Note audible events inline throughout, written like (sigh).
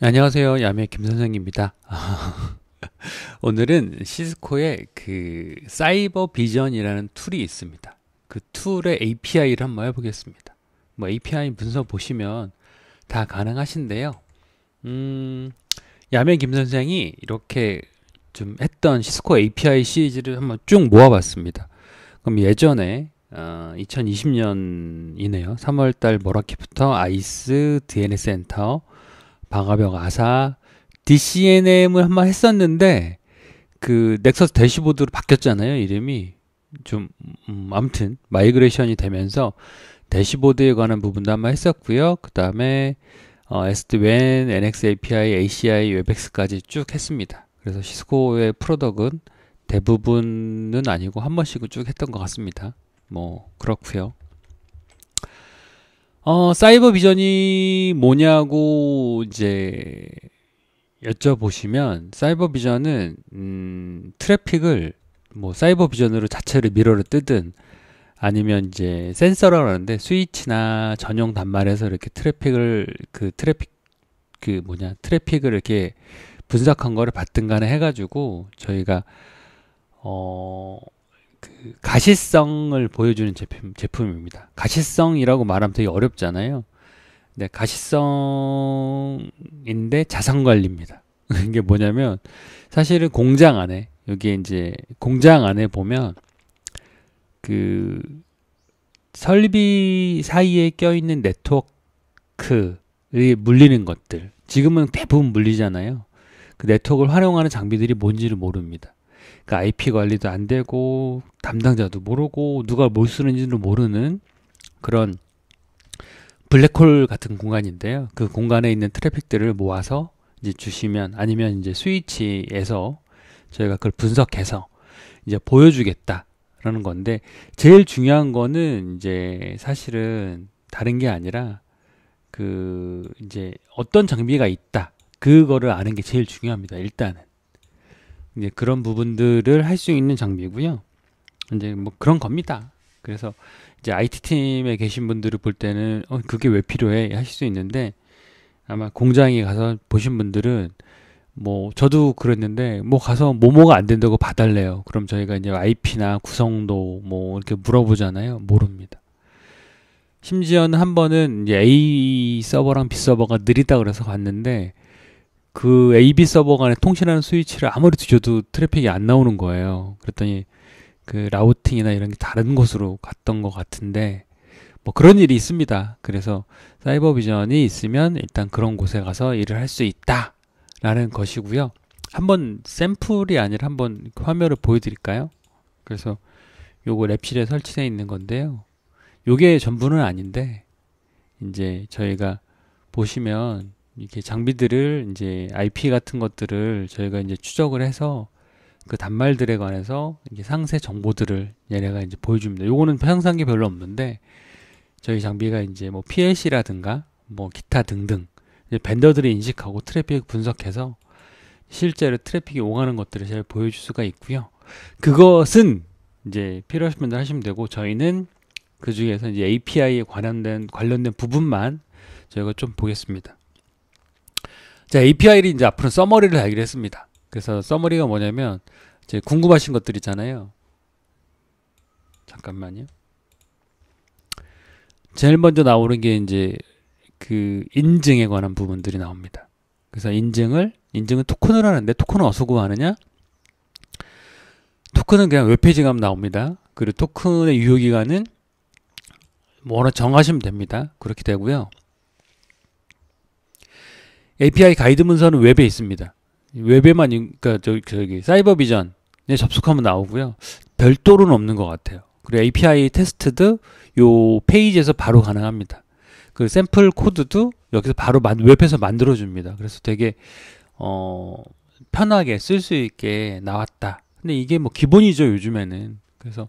안녕하세요. 야매 김선생입니다. (laughs) 오늘은 시스코의 그 사이버 비전이라는 툴이 있습니다. 그 툴의 API를 한번 해보겠습니다. 뭐 API 문서 보시면 다 가능하신데요. 음, 야매 김선생이 이렇게 좀 했던 시스코 API 시리즈를 한번 쭉 모아봤습니다. 그럼 예전에 어, 2020년이네요. 3월달 머라키부터 아이스 DNS 센터 방화벽 아사, DCNM을 한 번 했었는데 그 넥서스 대시보드로 바뀌었잖아요 이름이 좀 음, 아무튼 마이그레이션이 되면서 대시보드에 관한 부분도 한 번 했었고요 그 다음에 어, SD-WAN, NXAPI, ACI, 웹엑스까지 쭉 했습니다 그래서 시스코의 프로덕은 대부분은 아니고 한 번씩은 쭉 했던 것 같습니다 뭐 그렇고요 어, 사이버 비전이 뭐냐고 이제 여쭤보시면 사이버 비전은 음, 트래픽을 뭐 사이버 비전으로 자체를 미러로 뜨든 아니면 이제 센서라고 하는데 스위치나 전용 단말에서 이렇게 트래픽을 그 트래픽 그 뭐냐 트래픽을 이렇게 분석한 거를 받든 간에 해가지고 저희가 어그 가시성을 보여주는 제품, 제품입니다. 가시성이라고 말하면 되게 어렵잖아요. 네, 가시성인데 자산 관리입니다. (laughs) 이게 뭐냐면 사실은 공장 안에 여기에 이제 공장 안에 보면 그 설비 사이에 껴있는 네트워크의 물리는 것들 지금은 대부분 물리잖아요. 그 네트워크를 활용하는 장비들이 뭔지를 모릅니다. 그러니까 IP 관리도 안 되고 담당자도 모르고 누가 뭘 쓰는지도 모르는 그런 블랙홀 같은 공간인데요. 그 공간에 있는 트래픽들을 모아서 이제 주시면 아니면 이제 스위치에서 저희가 그걸 분석해서 이제 보여주겠다라는 건데 제일 중요한 거는 이제 사실은 다른 게 아니라 그 이제 어떤 장비가 있다 그거를 아는 게 제일 중요합니다. 일단은 이제 그런 부분들을 할 수 있는 장비고요. 이제 뭐 그런 겁니다. 그래서 이제 IT 팀에 계신 분들을 볼 때는 어 그게 왜 필요해 하실 수 있는데 아마 공장에 가서 보신 분들은 뭐 저도 그랬는데 뭐 가서 뭐뭐가 안 된다고 봐달래요. 그럼 저희가 이제 IP나 구성도 뭐 이렇게 물어보잖아요. 모릅니다. 심지어는 한 번은 이제 A 서버랑 B 서버가 느리다 그래서 갔는데 그 AB 서버 간에 통신하는 스위치를 아무리 뒤져도 트래픽이 안 나오는 거예요. 그랬더니 그 라우팅이나 이런 게 다른 곳으로 갔던 것 같은데 뭐 그런 일이 있습니다. 그래서 사이버 비전이 있으면 일단 그런 곳에 가서 일을 할 수 있다라는 것이고요. 한번 샘플이 아니라 한번 화면을 보여드릴까요? 그래서 요거 랩실에 설치되어 있는 건데요. 요게 전부는 아닌데 이제 저희가 보시면 이렇게 장비들을 이제 IP 같은 것들을 저희가 이제 추적을 해서 그 단말들에 관해서 이제 상세 정보들을 얘네가 이제 보여줍니다. 요거는 형상기 별로 없는데 저희 장비가 이제 뭐 PLC라든가 뭐 기타 등등 이제 벤더들이 인식하고 트래픽 분석해서 실제로 트래픽이 오가는 것들을 잘 보여줄 수가 있고요. 그것은 이제 필요하신 분들 하시면 되고 저희는 그 중에서 이제 API에 관련된 관련된 부분만 저희가 좀 보겠습니다. 자, API를 이제 앞으로 서머리를 하기로 했습니다. 그래서 서머리가 뭐냐면 이제 궁금하신 것들 이잖아요 잠깐만요. 제일 먼저 나오는 게 이제 그 인증에 관한 부분들이 나옵니다. 그래서 인증을 인증은 토큰을 하는데 토큰은 어디서 구하느냐? 토큰은 그냥 웹페이지 가면 나옵니다. 그리고 토큰의 유효기간은 뭐로 정하시면 됩니다. 그렇게 되고요. API 가이드 문서는 웹에 있습니다. 웹에만 그러니까 저기, 저기 사이버 비전에 접속하면 나오고요. 별도로는 없는 것 같아요. 그리고 API 테스트도 요 페이지에서 바로 가능합니다. 그 샘플 코드도 여기서 바로 만, 웹에서 만들어 줍니다. 그래서 되게 어 편하게 쓸 수 있게 나왔다. 근데 이게 뭐 기본이죠 요즘에는. 그래서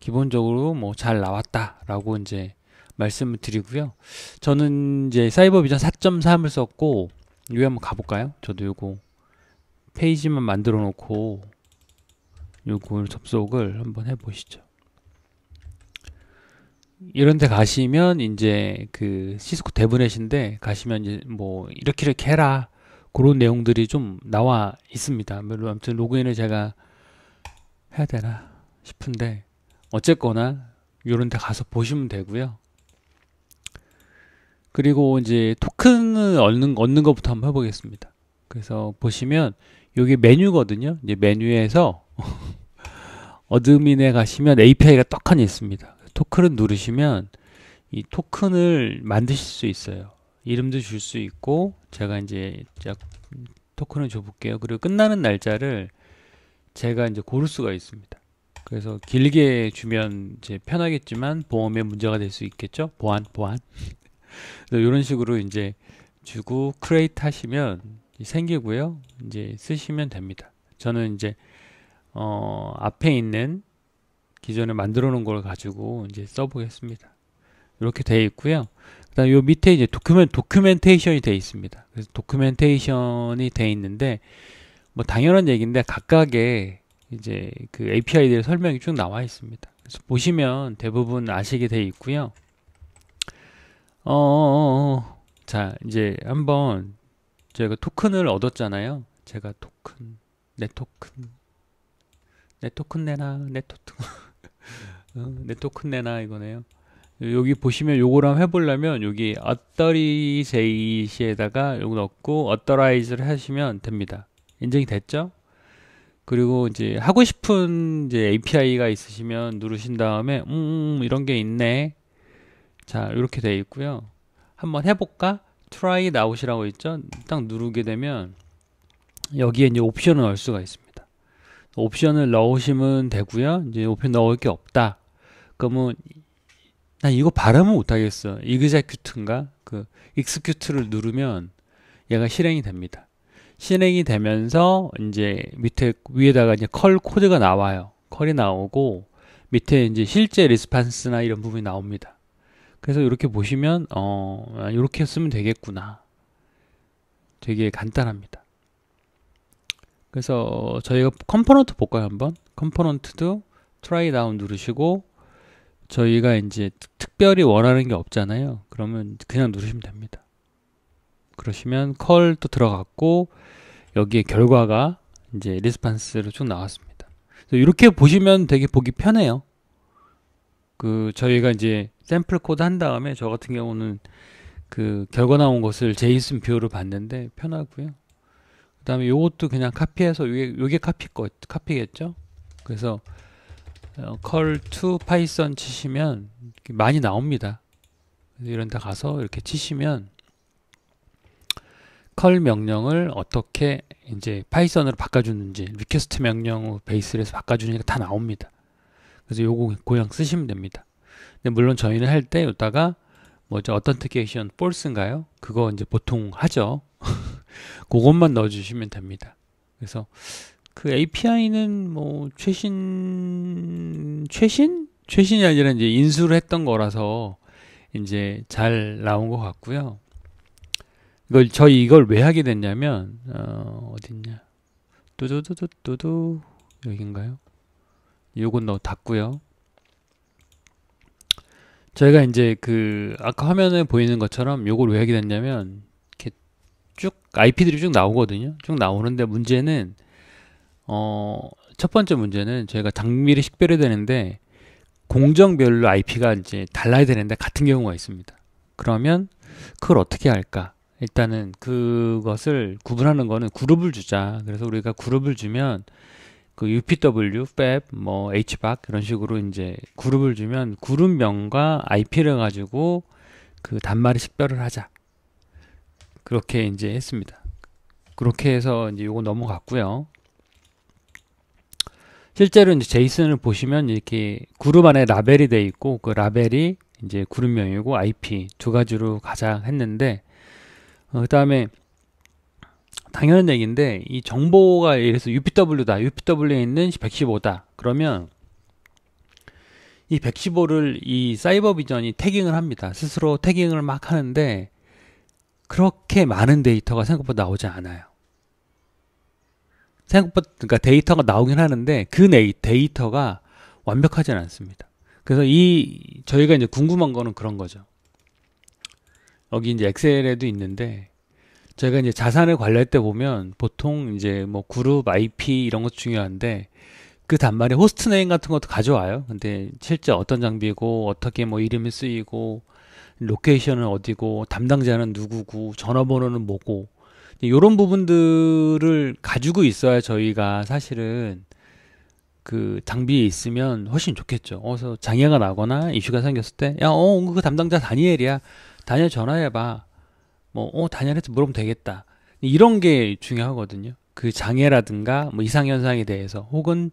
기본적으로 뭐 잘 나왔다라고 이제 말씀을 드리고요. 저는 이제 사이버 비전 4.3을 썼고 여기 한번 가볼까요? 저도 요거 페이지만 만들어 놓고 요걸 접속을 한번 해보시죠. 이런데 가시면 이제 그 시스코 데브넷인데 가시면 이제 뭐 이렇게 이렇게 해라 그런 내용들이 좀 나와 있습니다. 아무튼 로그인을 제가 해야 되나 싶은데 어쨌거나 이런데 가서 보시면 되고요. 그리고 이제 토큰을 얻는, 얻는 것부터 한번 해보겠습니다. 그래서 보시면 여기 메뉴거든요. 이제 메뉴에서 (laughs) 어드민에 가시면 API가 떡하니 있습니다. 토큰을 누르시면 이 토큰을 만드실 수 있어요. 이름도 줄 수 있고 제가 이제 토큰을 줘볼게요. 그리고 끝나는 날짜를 제가 이제 고를 수가 있습니다. 그래서 길게 주면 이제 편하겠지만 보험에 문제가 될 수 있겠죠. 보안 보안. 이런 식으로 이제 주고 크레이트 하시면 생기고요. 이제 쓰시면 됩니다. 저는 이제 어, 앞에 있는 기존에 만들어 놓은 걸 가지고 이제 써보겠습니다. 이렇게 되어 있고요. 그다음 요 밑에 이제 도큐멘 도큐멘테이션이 되어 있습니다. 그래서 도큐멘테이션이 되어 있는데 뭐 당연한 얘기인데 각각의 이제 그 API들 설명이 쭉 나와 있습니다. 그래서 보시면 대부분 아시게 되어 있고요. 어, 어, 어, 어. 자, 이제 한번 제가 토큰을 얻었잖아요. 제가 토큰, 내 토큰, 내 토큰 내놔내 토큰, 어, (laughs) 내 토큰 내놔 이거네요. 여기 보시면 요거랑 해보려면 여기 authorization에다가 요거 넣고 authorize를 하시면 됩니다. 인증이 됐죠? 그리고 이제 하고 싶은 이제 API가 있으시면 누르신 다음에 음, 음, 음 이런 게 있네 자, 이렇게 되어 있고요. 한번 해볼까? try it out이라고 있죠? 딱 누르게 되면 여기에 이제 옵션을 넣을 수가 있습니다. 옵션을 넣으시면 되고요. 이제 옵션 넣을 게 없다. 그러면 난 이거 발음은 못하겠어. execute인가? 그 execute를 누르면 얘가 실행이 됩니다. 실행이 되면서 이제 밑에 위에다가 이제 컬 코드가 나와요. 컬이 나오고 밑에 이제 실제 리스판스나 이런 부분이 나옵니다. 그래서 이렇게 보시면 어 이렇게 쓰면 되겠구나. 되게 간단합니다. 그래서 저희가 컴포넌트 볼까요 한번? 컴포넌트도 트라이 다운 누르시고 저희가 이제 특별히 원하는 게 없잖아요. 그러면 그냥 누르시면 됩니다. 그러시면 컬도 들어갔고 여기에 결과가 이제 리스판스로 쭉 나왔습니다. 이렇게 보시면 되게 보기 편해요. 그 저희가 이제 샘플 코드 한 다음에 저 같은 경우는 그 결과 나온 것을 제이슨 뷰로 봤는데 편하고요. 그 다음에 요것도 그냥 카피해서 요게, 요게 카피 거, 카피겠죠? 그래서 어, 컬 c 파이썬 치시면 많이 나옵니다. 이런 데 가서 이렇게 치시면 컬 명령을 어떻게 이제 파이썬으로 바꿔주는지 리퀘스트 명령 베이스를 해서 바꿔주니까 다 나옵니다. 그래서 요거 그냥 쓰시면 됩니다. 근데 물론 저희는 할 때 여기다가 뭐죠 어떤티케이션 폴스인가요? 그거 이제 보통 하죠. (laughs) 그것만 넣어주시면 됩니다. 그래서 그 API는 뭐 최신 최신 최신이 아니라 이제 인수를 했던 거라서 이제 잘 나온 것 같고요. 이걸 저희 이걸 왜 하게 됐냐면 어, 어딨냐 또두도두도도여기인가요 요건 넣어 닫고요. 저희가 이제 그 아까 화면에 보이는 것처럼 요걸 왜 하게 됐냐면 이렇게 쭉 IP들이 쭉 나오거든요. 쭉 나오는데 문제는 어 첫 번째 문제는 저희가 장미를 식별해야 되는데 공정별로 IP가 이제 달라야 되는데 같은 경우가 있습니다. 그러면 그걸 어떻게 할까? 일단은 그것을 구분하는 거는 그룹을 주자. 그래서 우리가 그룹을 주면 그 UPW, FAB, 뭐 HBAC 이런 식으로 이제 그룹을 주면 그룹명과 IP를 가지고 그단말이 식별을 하자. 그렇게 이제 했습니다. 그렇게 해서 이제 요거 넘어갔고요. 실제로 이제 제이슨을 보시면 이렇게 그룹 안에 라벨이 돼 있고 그 라벨이 이제 그룹명이고 IP 두 가지로 가장 했는데 어, 그다음에 당연한 얘기인데 이 정보가 예를 들어서 UPW다. UPW에 있는 115다. 그러면 이 115를 이 사이버 비전이 태깅을 합니다. 스스로 태깅을 막 하는데 그렇게 많은 데이터가 생각보다 나오지 않아요. 생각보다 그러니까 데이터가 나오긴 하는데 그 네, 데이터가 완벽하진 않습니다. 그래서 이 저희가 이제 궁금한 거는 그런 거죠. 여기 이제 엑셀에도 있는데 저희가 이제 자산을 관리할 때 보면 보통 이제 뭐 그룹 IP 이런 것도 중요한데 그 단말에 호스트네임 같은 것도 가져와요. 근데 실제 어떤 장비고 어떻게 뭐 이름이 쓰이고 로케이션은 어디고 담당자는 누구고 전화번호는 뭐고 이런 부분들을 가지고 있어야 저희가 사실은 그 장비에 있으면 훨씬 좋겠죠. 어서 장애가 나거나 이슈가 생겼을 때, 야, 어, 그 담당자 다니엘이야. 다니엘 전화해봐. 뭐, 어, 단연해서 물어보면 되겠다. 이런 게 중요하거든요. 그 장애라든가 뭐 이상현상에 대해서 혹은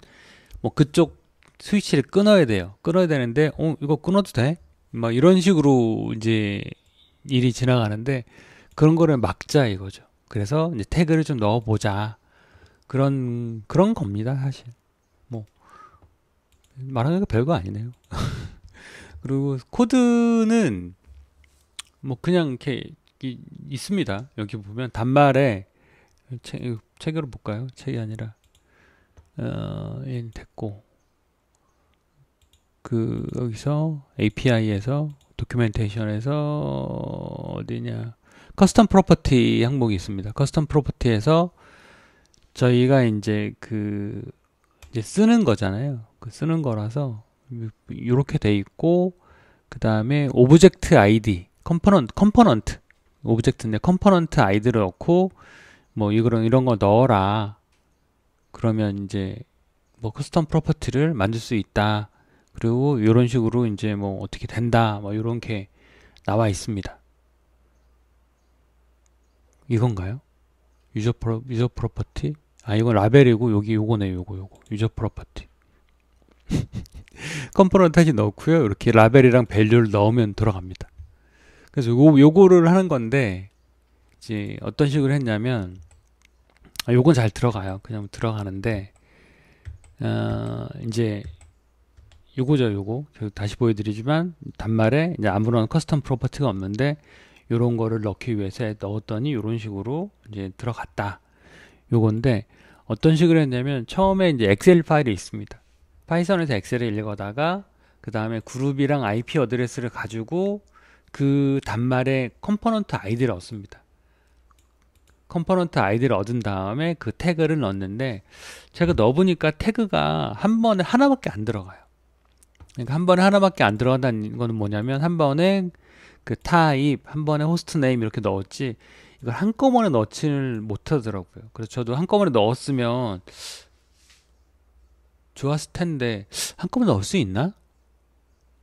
뭐 그쪽 스위치를 끊어야 돼요. 끊어야 되는데, 어, 이거 끊어도 돼? 뭐, 이런 식으로 이제 일이 지나가는데 그런 거를 막자 이거죠. 그래서 이제 태그를 좀 넣어보자. 그런, 그런 겁니다, 사실. 뭐, 말하는 게 별거 아니네요. (laughs) 그리고 코드는 뭐 그냥 이렇게 이, 있습니다. 여기 보면 단말에 체, 책으로 볼까요? 책이 아니라 어, 예, 됐고 그 여기서 API에서 도큐멘테이션에서 어디냐 커스텀 프로퍼티 항목이 있습니다. 커스텀 프로퍼티에서 저희가 이제 그 이제 쓰는 거잖아요. 그 쓰는 거라서 이렇게 돼 있고 그 다음에 오브젝트 아이디 컴포넌트 컴포넌트 오브젝트인데 컴포넌트 아이디를 넣고 뭐 이런 이런 거 넣어라. 그러면 이제 뭐 커스텀 프로퍼티를 만들 수 있다. 그리고 이런 식으로 이제 뭐 어떻게 된다. 뭐 이런 게 나와 있습니다. 이건가요? 유저 프로 유저 프로퍼티? 아 이건 라벨이고 여기 요거네 요거 요거 유저 프로퍼티. (laughs) 컴포넌트 다지 넣고요. 이렇게 라벨이랑 밸류를 넣으면 들어갑니다. 그래서 요, 요거를 하는 건데 이제 어떤 식으로 했냐면 아, 요건 잘 들어가요. 그냥 들어가는데 어, 이제 요거죠, 요거. 다시 보여드리지만 단말에 이제 아무런 커스텀 프로퍼티가 없는데 요런 거를 넣기 위해서 넣었더니 요런 식으로 이제 들어갔다. 요건데 어떤 식으로 했냐면 처음에 이제 엑셀 파일이 있습니다. 파이썬에서 엑셀을 읽어다가 그 다음에 그룹이랑 IP 어드레스를 가지고 그 단말에 컴포넌트 아이디를 얻습니다. 컴포넌트 아이디를 얻은 다음에 그 태그를 넣는데 제가 넣어보니까 태그가 한 번에 하나밖에 안 들어가요. 그러니까 한 번에 하나밖에 안 들어간다는 거는 뭐냐면 한 번에 그 타입, 한 번에 호스트 네임 이렇게 넣었지 이걸 한꺼번에 넣지는 못하더라고요. 그래서 저도 한꺼번에 넣었으면 좋았을 텐데 한꺼번에 넣을 수 있나?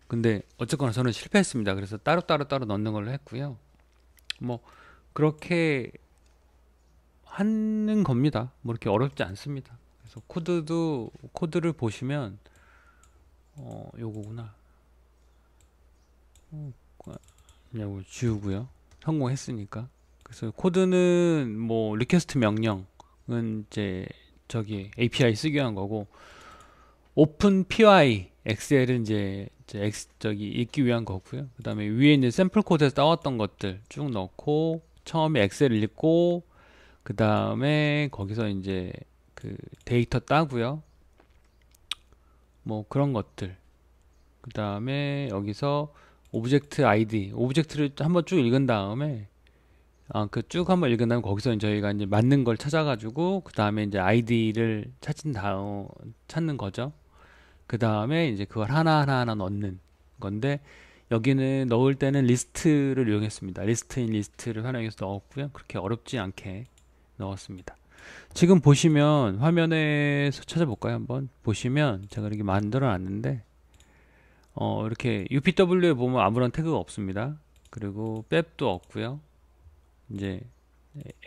근데 어쨌거나 저는 실패했습니다. 그래서 따로따로 따로, 넣는 걸로 했고요. 뭐 그렇게 하는 겁니다. 뭐 이렇게 어렵지 않습니다. 그래서 코드도 코드를 보시면 어 요거구나. 어, 그냥 지우고요. 성공했으니까. 그래서 코드는 뭐 리퀘스트 명령은 이제 저기 API 쓰기 위한 거고 오픈 PY x l 은 이제 이제 엑스 저기 읽기 위한 거고요. 그다음에 위에 있는 샘플 코드에서 따왔던 것들 쭉 넣고 처음에 엑셀을 읽고 그다음에 거기서 이제 그 데이터 따고요. 뭐 그런 것들. 그다음에 여기서 오브젝트 아이디, 오브젝트를 한번 쭉 읽은 다음에 아, 그 쭉 한번 읽은 다음에 거기서 이제 저희가 이제 맞는 걸 찾아가지고 그 다음에 이제 아이디를 찾은 다음 찾는 거죠. 그 다음에 이제 그걸 하나하나 하나 넣는 건데 여기는 넣을 때는 리스트를 이용했습니다. 리스트인 리스트를 활용해서 넣었고요. 그렇게 어렵지 않게 넣었습니다. 지금 보시면 화면에서 찾아볼까요? 한번 보시면 제가 이렇게 만들어 놨는데 어, 이렇게 UPW에 보면 아무런 태그가 없습니다. 그리고 뺍도 없고요. 이제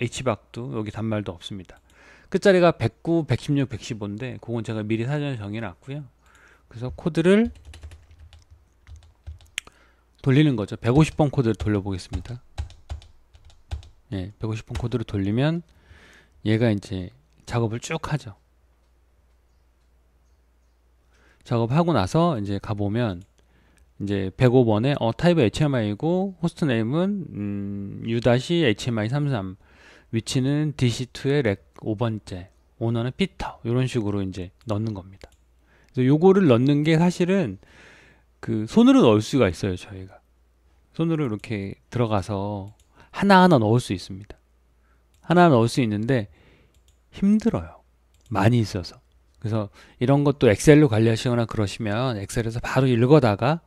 H박도 여기 단말도 없습니다. 끝자리가 109, 116, 115인데 그건 제가 미리 사전에 정해놨고요. 그래서 코드를 돌리는 거죠. 150번 코드를 돌려보겠습니다. 예, 150번 코드를 돌리면 얘가 이제 작업을 쭉 하죠. 작업하고 나서 이제 가보면 이제 105번에 어 타입은 HMI이고 호스트 네임은 음, u-hmi33 위치는 DC2의 렉 5번째 오너는 피터 이런 식으로 이제 넣는 겁니다. 그래서 요거를 넣는 게 사실은 그 손으로 넣을 수가 있어요 저희가 손으로 이렇게 들어가서 하나하나 넣을 수 있습니다 하나 넣을 수 있는데 힘들어요 많이 있어서 그래서 이런 것도 엑셀로 관리하시거나 그러시면 엑셀에서 바로 읽어다가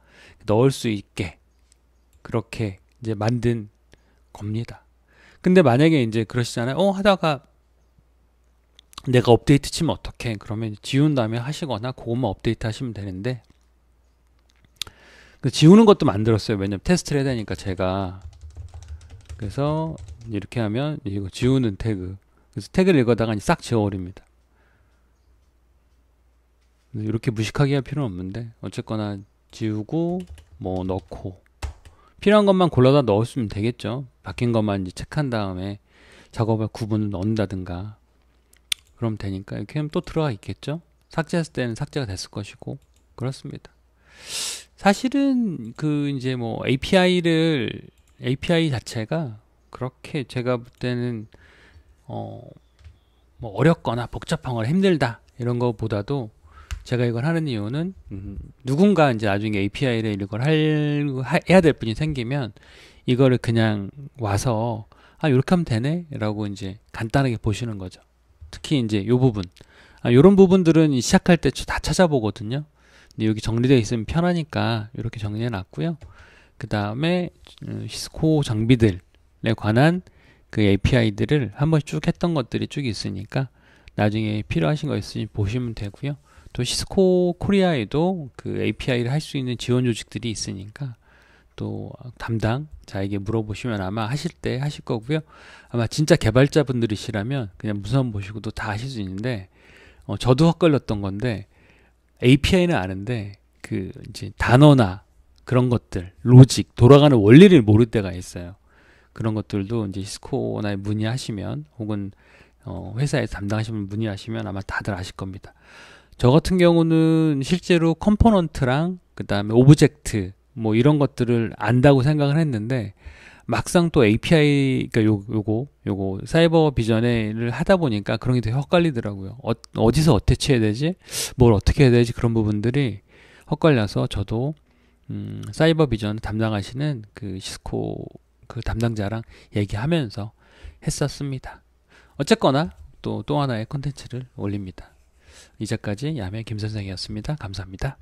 넣을 수 있게 그렇게 이제 만든 겁니다 근데 만약에 이제 그러시잖아요 어 하다가 내가 업데이트 치면 어떡해 그러면 지운 다음에 하시거나 그것만 업데이트 하시면 되는데 그 지우는 것도 만들었어요 왜냐면 테스트를 해야 되니까 제가 그래서 이렇게 하면 이거 지우는 태그 그래서 태그를 읽어다가 싹 지워버립니다 이렇게 무식하게 할 필요는 없는데 어쨌거나 지우고 뭐 넣고 필요한 것만 골라다 넣었으면 되겠죠 바뀐 것만 이제 체크한 다음에 작업할 구분을 넣는다든가 그럼 되니까 이렇게 하면 또 들어가 있겠죠 삭제했을 때는 삭제가 됐을 것이고 그렇습니다 사실은 그 이제 뭐 API를 API 자체가 그렇게 제가 볼 때는 어뭐 어렵거나 복잡한거 힘들다 이런 거보다도 제가 이걸 하는 이유는 음, 누군가 이제 나중에 API를 이걸 할 해야 될 분이 생기면 이거를 그냥 와서 아 이렇게 하면 되네라고 이제 간단하게 보시는 거죠. 특히 이제 요 부분. 아, 요런 부분들은 시작할 때 다 찾아보거든요. 근데 여기 정리되어 있으면 편하니까 이렇게 정리해 놨고요. 그 다음에 시스코 어, 장비들에 관한 그 API들을 한 번씩 쭉 했던 것들이 쭉 있으니까 나중에 필요하신 거 있으면 보시면 되고요. 또 시스코 코리아에도 그 API를 할 수 있는 지원 조직들이 있으니까 또 담당자에게 물어보시면 아마 하실 때 하실 거고요. 아마 진짜 개발자분들이시라면 그냥 무선 보시고도 다 하실 수 있는데 어, 저도 헛걸렸던 건데 API는 아는데 그 이제 단어나 그런 것들 로직 돌아가는 원리를 모를 때가 있어요. 그런 것들도 이제 시스코나 문의하시면 혹은 어, 회사에 담당하시면 문의하시면 아마 다들 아실 겁니다. 저 같은 경우는 실제로 컴포넌트랑 그 다음에 오브젝트 뭐 이런 것들을 안다고 생각을 했는데 막상 또 API 그러니까 요, 요거 요거 사이버 비전을 하다 보니까 그런 게 더헷갈리더라고요 어, 디서 어떻게 해야 되지? 뭘 어떻게 해야 되지? 그런 부분들이 헛갈려서 저도 음, 사이버 비전 담당하시는 그 시스코 그 담당자랑 얘기하면서 했었습니다. 어쨌거나 또 또 하나의 콘텐츠를 올립니다. 이제까지 야매 김 선생이었습니다. 감사합니다.